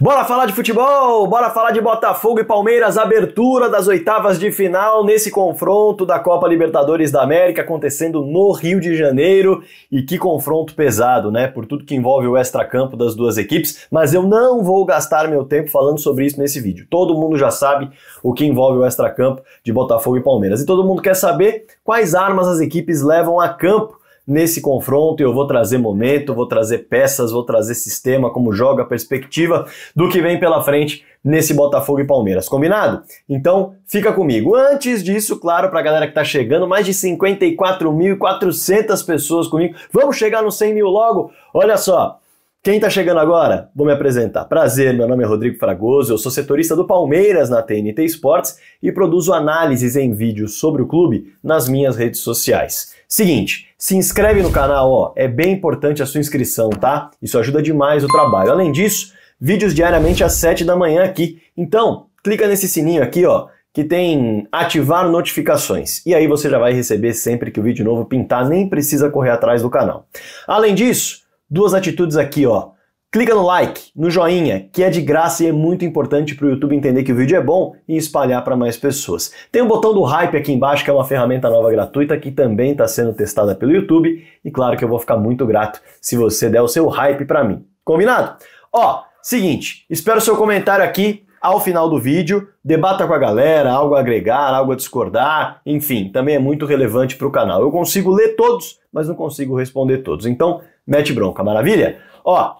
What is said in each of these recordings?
Bora falar de futebol, bora falar de Botafogo e Palmeiras, abertura das oitavas de final nesse confronto da Copa Libertadores da América acontecendo no Rio de Janeiro. E que confronto pesado, né? Por tudo que envolve o extra campo das duas equipes, mas eu não vou gastar meu tempo falando sobre isso nesse vídeo. Todo mundo já sabe o que envolve o extra campo de Botafogo e Palmeiras. E todo mundo quer saber quais armas as equipes levam a campo nesse confronto e eu vou trazer momento, vou trazer peças, vou trazer sistema, como joga, perspectiva do que vem pela frente nesse Botafogo e Palmeiras, combinado? Então fica comigo. Antes disso, claro, para a galera que está chegando, mais de 54.400 pessoas comigo. Vamos chegar nos 100 mil logo? Olha só. Quem está chegando agora, vou me apresentar. Prazer, meu nome é Rodrigo Fragoso, eu sou setorista do Palmeiras na TNT Esportes e produzo análises em vídeos sobre o clube nas minhas redes sociais. Seguinte, se inscreve no canal, ó, é bem importante a sua inscrição, tá? Isso ajuda demais o trabalho. Além disso, vídeos diariamente às 7 da manhã aqui. Então, clica nesse sininho aqui, ó, que tem ativar notificações. E aí você já vai receber sempre que o vídeo novo pintar, nem precisa correr atrás do canal. Além disso, duas atitudes aqui, ó. Clica no like, no joinha, que é de graça e é muito importante para o YouTube entender que o vídeo é bom e espalhar para mais pessoas. Tem o botão do hype aqui embaixo, que é uma ferramenta nova gratuita que também está sendo testada pelo YouTube. E claro que eu vou ficar muito grato se você der o seu hype para mim. Combinado? Ó, seguinte, espero seu comentário aqui ao final do vídeo. Debata com a galera, algo a agregar, algo a discordar, enfim, também é muito relevante para o canal. Eu consigo ler todos, mas não consigo responder todos. Então, mete bronca, maravilha? Ó,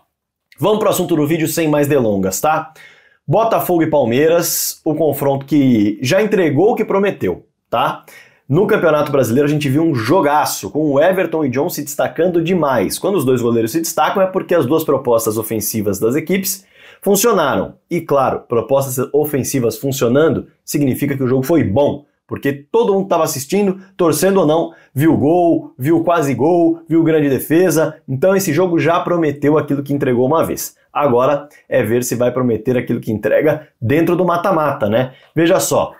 Vamos para o assunto do vídeo sem mais delongas, tá? Botafogo e Palmeiras, o confronto que já entregou o que prometeu, tá? No Campeonato Brasileiro a gente viu um jogaço, com o Everton e John se destacando demais. Quando os dois goleiros se destacam é porque as duas propostas ofensivas das equipes funcionaram. E claro, propostas ofensivas funcionando significa que o jogo foi bom porque todo mundo estava assistindo, torcendo ou não, viu gol, viu quase gol, viu grande defesa. Então esse jogo já prometeu aquilo que entregou uma vez. Agora é ver se vai prometer aquilo que entrega dentro do mata-mata, né? Veja só,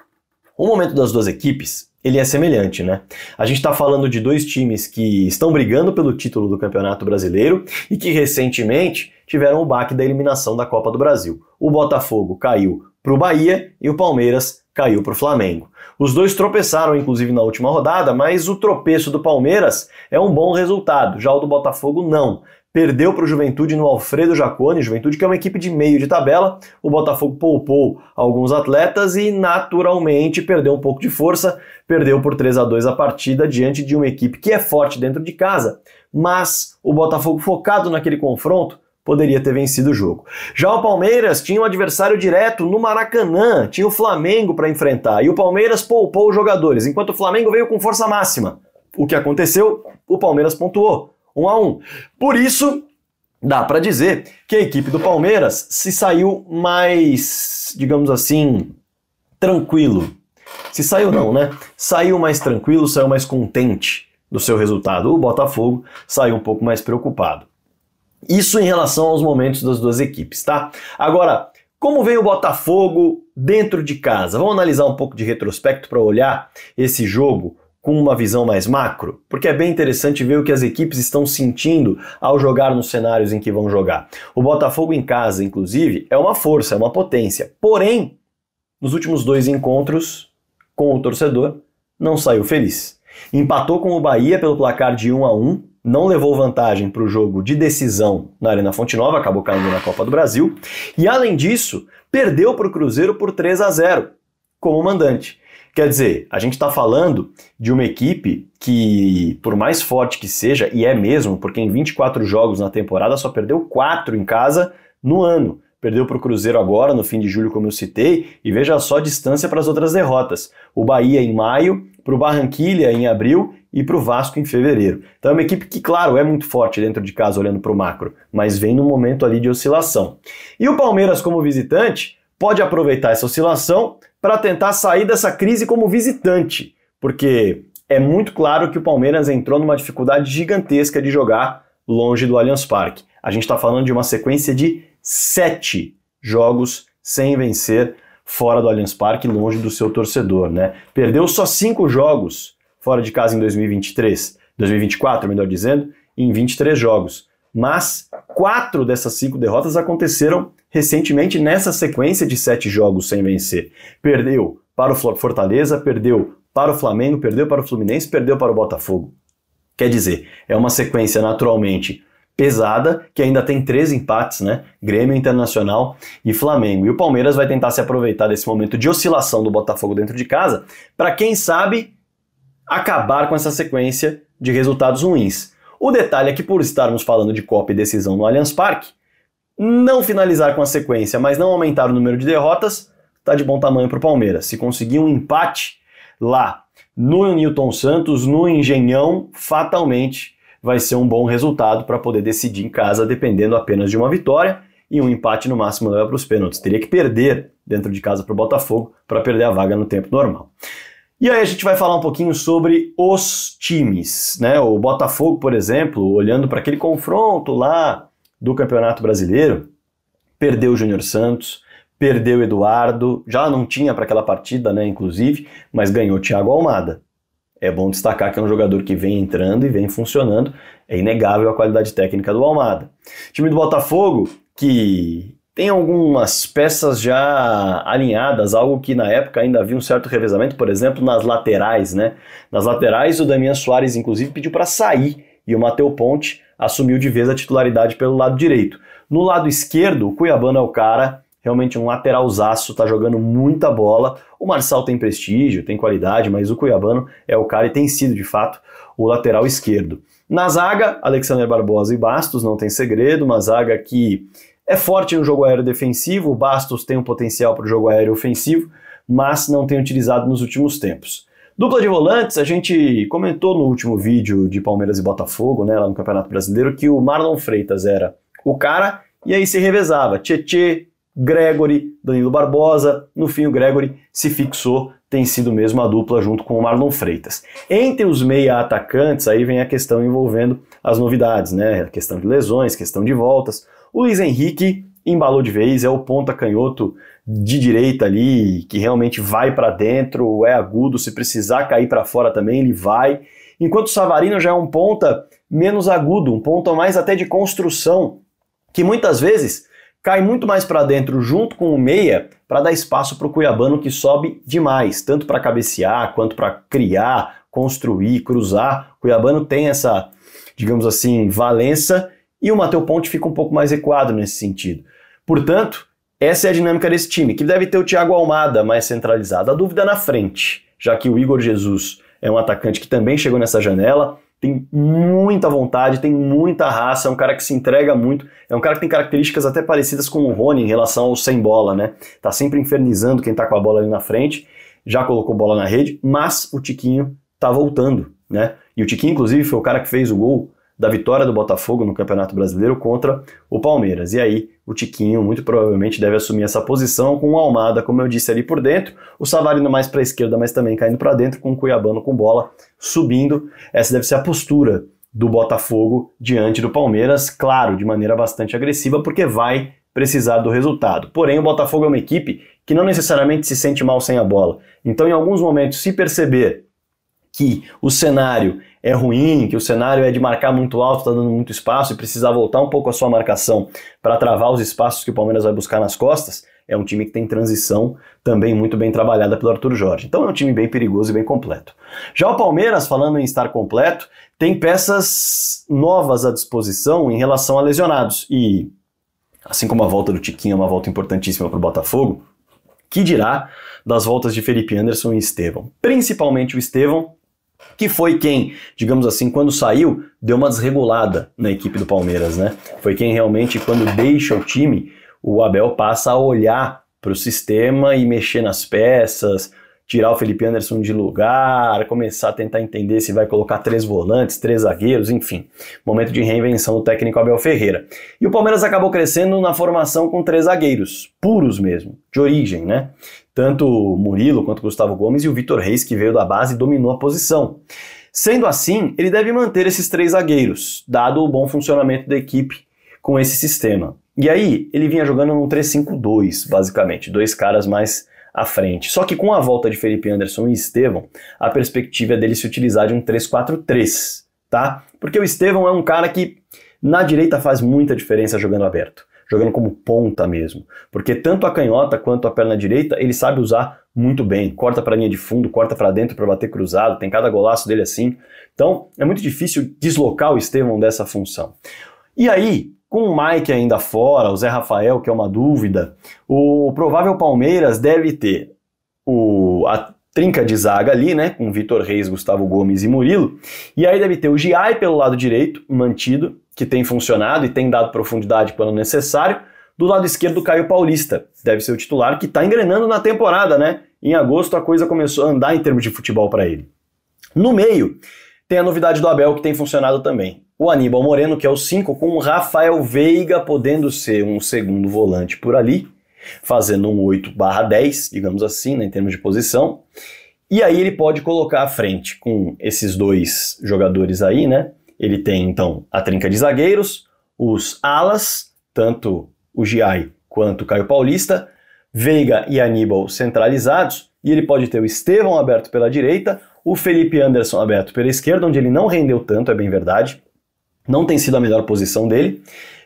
o momento das duas equipes ele é semelhante, né? A gente está falando de dois times que estão brigando pelo título do Campeonato Brasileiro e que recentemente tiveram o baque da eliminação da Copa do Brasil. O Botafogo caiu para o Bahia e o Palmeiras caiu para o Flamengo. Os dois tropeçaram, inclusive, na última rodada, mas o tropeço do Palmeiras é um bom resultado, já o do Botafogo não. Perdeu para o Juventude no Alfredo Jacone, Juventude que é uma equipe de meio de tabela. O Botafogo poupou alguns atletas e, naturalmente, perdeu um pouco de força. Perdeu por 3 a 2 a partida diante de uma equipe que é forte dentro de casa, mas o Botafogo focado naquele confronto poderia ter vencido o jogo. Já o Palmeiras tinha um adversário direto no Maracanã, tinha o Flamengo para enfrentar, e o Palmeiras poupou os jogadores, enquanto o Flamengo veio com força máxima. O que aconteceu? O Palmeiras pontuou, 1 um a 1. Um. Por isso, dá para dizer que a equipe do Palmeiras se saiu mais, digamos assim, tranquilo. Se saiu não, né? Saiu mais tranquilo, saiu mais contente do seu resultado. O Botafogo saiu um pouco mais preocupado. Isso em relação aos momentos das duas equipes, tá? Agora, como vem o Botafogo dentro de casa? Vamos analisar um pouco de retrospecto para olhar esse jogo com uma visão mais macro, porque é bem interessante ver o que as equipes estão sentindo ao jogar nos cenários em que vão jogar. O Botafogo em casa, inclusive, é uma força, é uma potência. Porém, nos últimos dois encontros com o torcedor, não saiu feliz. Empatou com o Bahia pelo placar de 1 a 1 não levou vantagem para o jogo de decisão na Arena Fonte Nova, acabou caindo na Copa do Brasil, e além disso, perdeu para o Cruzeiro por 3 a 0 como mandante. Quer dizer, a gente está falando de uma equipe que, por mais forte que seja, e é mesmo, porque em 24 jogos na temporada só perdeu 4 em casa no ano. Perdeu para o Cruzeiro agora, no fim de julho, como eu citei, e veja só a distância para as outras derrotas. O Bahia em maio, para o Barranquilha em abril e para o Vasco em fevereiro. Então é uma equipe que, claro, é muito forte dentro de casa olhando para o macro, mas vem num momento ali de oscilação. E o Palmeiras, como visitante, pode aproveitar essa oscilação para tentar sair dessa crise como visitante, porque é muito claro que o Palmeiras entrou numa dificuldade gigantesca de jogar longe do Allianz Parque. A gente está falando de uma sequência de sete jogos sem vencer fora do Allianz Parque, longe do seu torcedor, né? Perdeu só cinco jogos fora de casa em 2023, 2024, melhor dizendo, em 23 jogos. Mas quatro dessas cinco derrotas aconteceram recentemente nessa sequência de sete jogos sem vencer. Perdeu para o Fortaleza, perdeu para o Flamengo, perdeu para o Fluminense, perdeu para o Botafogo. Quer dizer, é uma sequência naturalmente pesada, que ainda tem três empates, né? Grêmio Internacional e Flamengo. E o Palmeiras vai tentar se aproveitar desse momento de oscilação do Botafogo dentro de casa, para quem sabe acabar com essa sequência de resultados ruins. O detalhe é que por estarmos falando de Copa e decisão no Allianz Parque, não finalizar com a sequência, mas não aumentar o número de derrotas, está de bom tamanho para o Palmeiras. Se conseguir um empate lá no Newton Santos, no Engenhão, fatalmente vai ser um bom resultado para poder decidir em casa, dependendo apenas de uma vitória e um empate no máximo leva para os pênaltis. Teria que perder dentro de casa para o Botafogo para perder a vaga no tempo normal. E aí a gente vai falar um pouquinho sobre os times, né? O Botafogo, por exemplo, olhando para aquele confronto lá do Campeonato Brasileiro, perdeu o Júnior Santos, perdeu o Eduardo, já não tinha para aquela partida, né, inclusive, mas ganhou o Thiago Almada. É bom destacar que é um jogador que vem entrando e vem funcionando. É inegável a qualidade técnica do Almada. time do Botafogo, que tem algumas peças já alinhadas, algo que na época ainda havia um certo revezamento, por exemplo, nas laterais, né? Nas laterais, o Damian Soares, inclusive, pediu para sair e o Matheus Ponte assumiu de vez a titularidade pelo lado direito. No lado esquerdo, o Cuiabano é o cara realmente um lateralzaço, tá jogando muita bola. O Marçal tem prestígio, tem qualidade, mas o Cuiabano é o cara e tem sido, de fato, o lateral esquerdo. Na zaga, Alexander Barbosa e Bastos, não tem segredo, uma zaga que é forte no jogo aéreo defensivo, o Bastos tem um potencial para o jogo aéreo ofensivo, mas não tem utilizado nos últimos tempos. Dupla de volantes, a gente comentou no último vídeo de Palmeiras e Botafogo, né, lá no Campeonato Brasileiro, que o Marlon Freitas era o cara e aí se revezava. Tietê, Gregory, Danilo Barbosa. No fim, o Gregory se fixou, tem sido mesmo a dupla junto com o Marlon Freitas. Entre os meia atacantes, aí vem a questão envolvendo as novidades, né? A questão de lesões, questão de voltas. O Luiz Henrique embalou de vez, é o ponta canhoto de direita ali, que realmente vai para dentro, é agudo, se precisar cair para fora também, ele vai. Enquanto o Savarino já é um ponta menos agudo, um ponta mais até de construção, que muitas vezes cai muito mais para dentro junto com o meia para dar espaço para o cuiabano que sobe demais, tanto para cabecear quanto para criar, construir, cruzar. O cuiabano tem essa, digamos assim, valença e o Matheus Ponte fica um pouco mais equado nesse sentido. Portanto, essa é a dinâmica desse time, que deve ter o Thiago Almada mais centralizado. A dúvida é na frente, já que o Igor Jesus é um atacante que também chegou nessa janela, tem muita vontade, tem muita raça, é um cara que se entrega muito, é um cara que tem características até parecidas com o Rony em relação ao sem bola, né? Tá sempre infernizando quem tá com a bola ali na frente, já colocou bola na rede, mas o Tiquinho tá voltando, né? E o Tiquinho, inclusive, foi o cara que fez o gol da vitória do Botafogo no Campeonato Brasileiro contra o Palmeiras. E aí, o Tiquinho muito provavelmente deve assumir essa posição com o Almada, como eu disse ali por dentro, o Savarino mais para a esquerda, mas também caindo para dentro, com o Cuiabano com bola subindo. Essa deve ser a postura do Botafogo diante do Palmeiras, claro, de maneira bastante agressiva, porque vai precisar do resultado. Porém, o Botafogo é uma equipe que não necessariamente se sente mal sem a bola. Então, em alguns momentos, se perceber que o cenário é ruim, que o cenário é de marcar muito alto, está dando muito espaço e precisa voltar um pouco a sua marcação para travar os espaços que o Palmeiras vai buscar nas costas, é um time que tem transição também muito bem trabalhada pelo Arthur Jorge. Então é um time bem perigoso e bem completo. Já o Palmeiras, falando em estar completo, tem peças novas à disposição em relação a lesionados. E assim como a volta do Tiquinho é uma volta importantíssima para o Botafogo, que dirá das voltas de Felipe Anderson e Estevão? Principalmente o Estevão, que foi quem, digamos assim, quando saiu, deu uma desregulada na equipe do Palmeiras, né? Foi quem realmente, quando deixa o time, o Abel passa a olhar para o sistema e mexer nas peças, tirar o Felipe Anderson de lugar, começar a tentar entender se vai colocar três volantes, três zagueiros, enfim. Momento de reinvenção do técnico Abel Ferreira. E o Palmeiras acabou crescendo na formação com três zagueiros, puros mesmo, de origem, né? tanto o Murilo quanto o Gustavo Gomes e o Vitor Reis, que veio da base e dominou a posição. Sendo assim, ele deve manter esses três zagueiros, dado o bom funcionamento da equipe com esse sistema. E aí, ele vinha jogando num 3-5-2, basicamente, dois caras mais à frente. Só que com a volta de Felipe Anderson e Estevão, a perspectiva é dele se utilizar de um 3-4-3, tá? Porque o Estevão é um cara que na direita faz muita diferença jogando aberto jogando como ponta mesmo. Porque tanto a canhota quanto a perna direita ele sabe usar muito bem. Corta para linha de fundo, corta para dentro para bater cruzado, tem cada golaço dele assim. Então é muito difícil deslocar o Estevão dessa função. E aí, com o Mike ainda fora, o Zé Rafael, que é uma dúvida, o provável Palmeiras deve ter o, a trinca de zaga ali, né? Com Vitor Reis, Gustavo Gomes e Murilo. E aí deve ter o Giai pelo lado direito, mantido, que tem funcionado e tem dado profundidade quando necessário. Do lado esquerdo, Caio Paulista, deve ser o titular, que está engrenando na temporada, né? Em agosto a coisa começou a andar em termos de futebol para ele. No meio, tem a novidade do Abel que tem funcionado também. O Aníbal Moreno, que é o 5, com o Rafael Veiga podendo ser um segundo volante por ali fazendo um 8 barra 10, digamos assim, né, em termos de posição. E aí ele pode colocar à frente com esses dois jogadores aí, né? Ele tem então a trinca de zagueiros, os alas, tanto o Giai quanto o Caio Paulista, Veiga e Aníbal centralizados, e ele pode ter o Estevão aberto pela direita, o Felipe Anderson aberto pela esquerda, onde ele não rendeu tanto, é bem verdade. Não tem sido a melhor posição dele.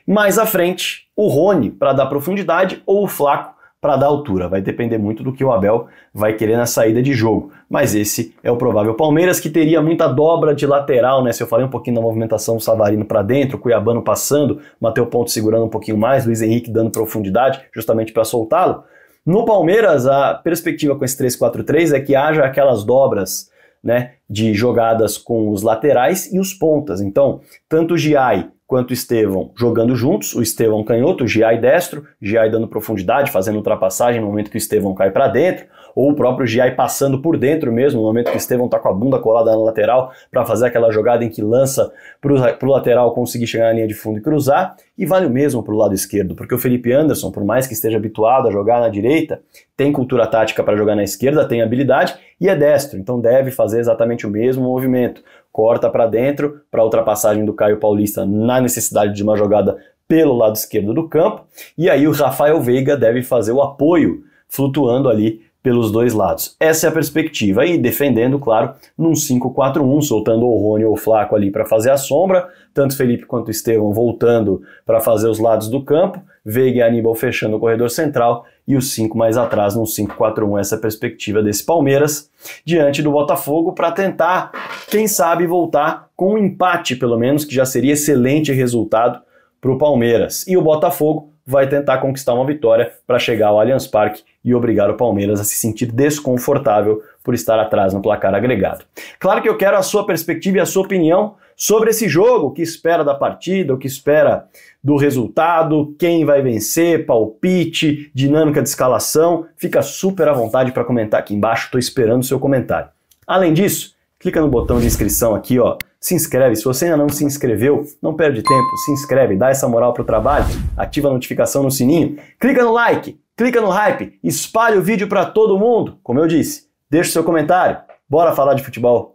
Mais à frente, o Rony para dar profundidade ou o Flaco para dar altura. Vai depender muito do que o Abel vai querer na saída de jogo. Mas esse é o provável Palmeiras, que teria muita dobra de lateral, né? Se eu falei um pouquinho da movimentação do Savarino para dentro, o Cuiabano passando, Mateu Ponto segurando um pouquinho mais, Luiz Henrique dando profundidade, justamente para soltá-lo. No Palmeiras, a perspectiva com esse 3-4-3 é que haja aquelas dobras né, de jogadas com os laterais e os pontas. Então, tanto o Giai quanto Estevão jogando juntos, o Estevão canhoto, o GI destro, GI dando profundidade, fazendo ultrapassagem no momento que o Estevão cai para dentro, ou o próprio GI passando por dentro mesmo, no momento que o Estevão tá com a bunda colada na lateral para fazer aquela jogada em que lança para o lateral conseguir chegar na linha de fundo e cruzar, e vale o mesmo para o lado esquerdo, porque o Felipe Anderson, por mais que esteja habituado a jogar na direita, tem cultura tática para jogar na esquerda, tem habilidade e é destro, então deve fazer exatamente o mesmo movimento corta para dentro para a ultrapassagem do Caio Paulista na necessidade de uma jogada pelo lado esquerdo do campo. E aí o Rafael Veiga deve fazer o apoio flutuando ali pelos dois lados. Essa é a perspectiva. E defendendo, claro, num 5-4-1, soltando o Rony ou o Flaco ali para fazer a sombra, tanto Felipe quanto Estevão voltando para fazer os lados do campo, Veiga e Aníbal fechando o corredor central e os cinco mais atrás, no 5-4-1, essa é perspectiva desse Palmeiras diante do Botafogo para tentar, quem sabe, voltar com um empate, pelo menos, que já seria excelente resultado para o Palmeiras. E o Botafogo vai tentar conquistar uma vitória para chegar ao Allianz Parque e obrigar o Palmeiras a se sentir desconfortável por estar atrás no placar agregado. Claro que eu quero a sua perspectiva e a sua opinião sobre esse jogo, o que espera da partida, o que espera do resultado, quem vai vencer, palpite, dinâmica de escalação. Fica super à vontade para comentar aqui embaixo, estou esperando o seu comentário. Além disso, clica no botão de inscrição aqui, ó. Se inscreve, se você ainda não se inscreveu, não perde tempo, se inscreve, dá essa moral pro trabalho, ativa a notificação no sininho, clica no like, clica no hype, espalha o vídeo para todo mundo. Como eu disse, deixa o seu comentário. Bora falar de futebol.